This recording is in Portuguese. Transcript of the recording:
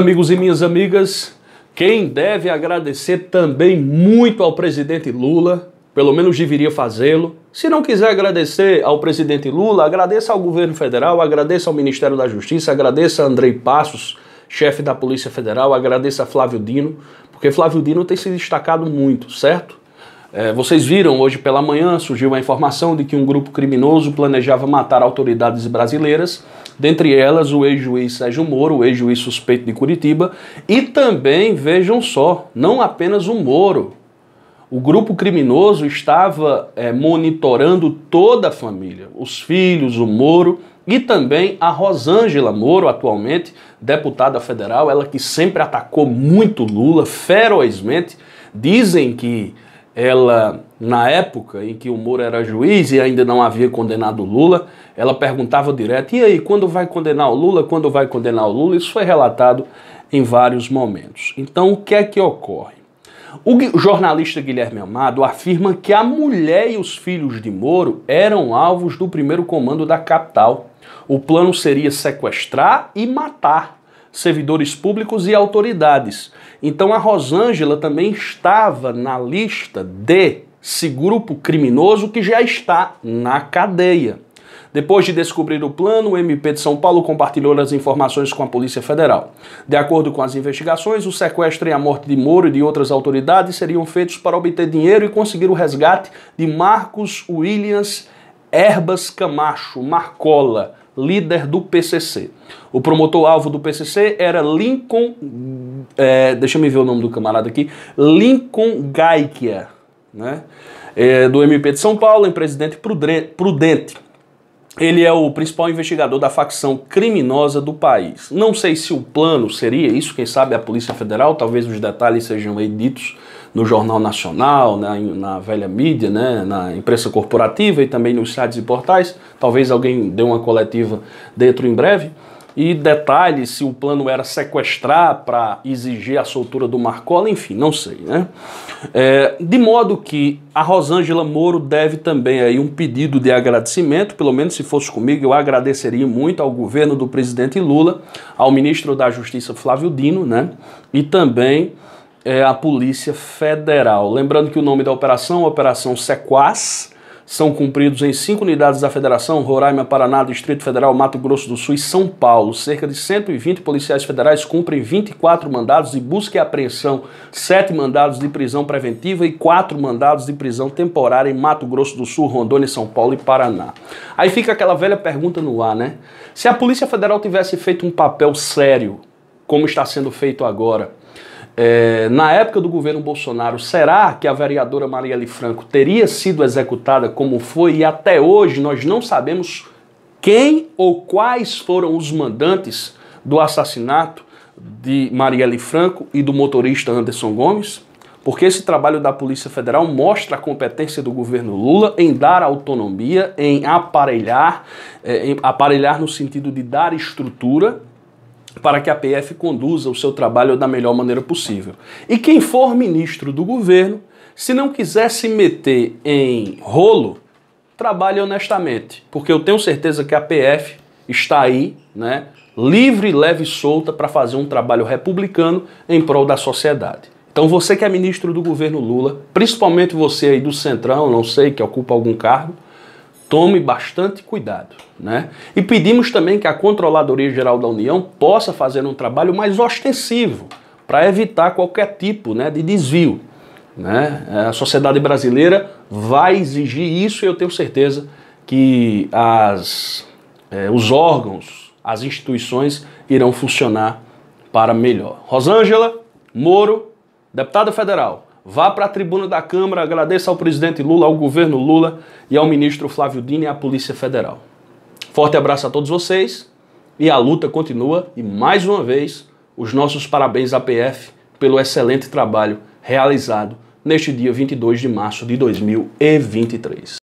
Amigos e minhas amigas, quem deve agradecer também muito ao presidente Lula, pelo menos deveria fazê-lo. Se não quiser agradecer ao presidente Lula, agradeça ao governo federal, agradeça ao Ministério da Justiça, agradeça a Andrei Passos, chefe da Polícia Federal, agradeça a Flávio Dino, porque Flávio Dino tem se destacado muito, certo? É, vocês viram hoje pela manhã surgiu a informação de que um grupo criminoso planejava matar autoridades brasileiras, dentre elas o ex-juiz Sérgio Moro, o ex-juiz suspeito de Curitiba, e também, vejam só, não apenas o Moro. O grupo criminoso estava é, monitorando toda a família, os filhos, o Moro e também a Rosângela Moro, atualmente deputada federal, ela que sempre atacou muito Lula ferozmente. Dizem que ela, na época em que o Moro era juiz e ainda não havia condenado Lula, ela perguntava direto: e aí, quando vai condenar o Lula? Quando vai condenar o Lula? Isso foi relatado em vários momentos. Então, o que é que ocorre? O jornalista Guilherme Amado afirma que a mulher e os filhos de Moro eram alvos do primeiro comando da capital. O plano seria sequestrar e matar servidores públicos e autoridades. Então a Rosângela também estava na lista desse grupo criminoso que já está na cadeia. Depois de descobrir o plano, o MP de São Paulo compartilhou as informações com a Polícia Federal. De acordo com as investigações, o sequestro e a morte de Moro e de outras autoridades seriam feitos para obter dinheiro e conseguir o resgate de Marcos Williams Erbas Camacho, Marcola, líder do PCC. O promotor-alvo do PCC era Lincoln. É, deixa eu me ver o nome do camarada aqui. Lincoln Gaikia, né? É, do MP de São Paulo, em presidente prudente. Ele é o principal investigador da facção criminosa do país. Não sei se o plano seria isso, quem sabe a Polícia Federal, talvez os detalhes sejam aí ditos no Jornal Nacional, na, na velha mídia, né, na imprensa corporativa e também nos sites e portais. Talvez alguém dê uma coletiva dentro em breve. E detalhe se o plano era sequestrar para exigir a soltura do Marcola, enfim, não sei, né? É, de modo que a Rosângela Moro deve também aí um pedido de agradecimento, pelo menos se fosse comigo, eu agradeceria muito ao governo do presidente Lula, ao ministro da Justiça Flávio Dino, né? E também é, à Polícia Federal. Lembrando que o nome da operação é Operação Sequaz são cumpridos em cinco unidades da Federação, Roraima, Paraná, Distrito Federal, Mato Grosso do Sul e São Paulo. Cerca de 120 policiais federais cumprem 24 mandados de busca e apreensão, 7 mandados de prisão preventiva e 4 mandados de prisão temporária em Mato Grosso do Sul, Rondônia, São Paulo e Paraná. Aí fica aquela velha pergunta no ar, né? Se a Polícia Federal tivesse feito um papel sério, como está sendo feito agora, é, na época do governo Bolsonaro, será que a vereadora Marielle Franco teria sido executada como foi? E até hoje nós não sabemos quem ou quais foram os mandantes do assassinato de Marielle Franco e do motorista Anderson Gomes? Porque esse trabalho da Polícia Federal mostra a competência do governo Lula em dar autonomia, em aparelhar, é, em aparelhar no sentido de dar estrutura para que a PF conduza o seu trabalho da melhor maneira possível. E quem for ministro do governo, se não quiser se meter em rolo, trabalhe honestamente, porque eu tenho certeza que a PF está aí, né, livre, leve e solta para fazer um trabalho republicano em prol da sociedade. Então você que é ministro do governo Lula, principalmente você aí do Centrão, não sei, que ocupa algum cargo, tome bastante cuidado. Né? E pedimos também que a Controladoria Geral da União possa fazer um trabalho mais ostensivo para evitar qualquer tipo né, de desvio. Né? É, a sociedade brasileira vai exigir isso e eu tenho certeza que as, é, os órgãos, as instituições irão funcionar para melhor. Rosângela Moro, deputada federal, Vá para a tribuna da Câmara, agradeça ao presidente Lula, ao governo Lula e ao ministro Flávio Dini e à Polícia Federal. Forte abraço a todos vocês e a luta continua. E mais uma vez, os nossos parabéns à PF pelo excelente trabalho realizado neste dia 22 de março de 2023.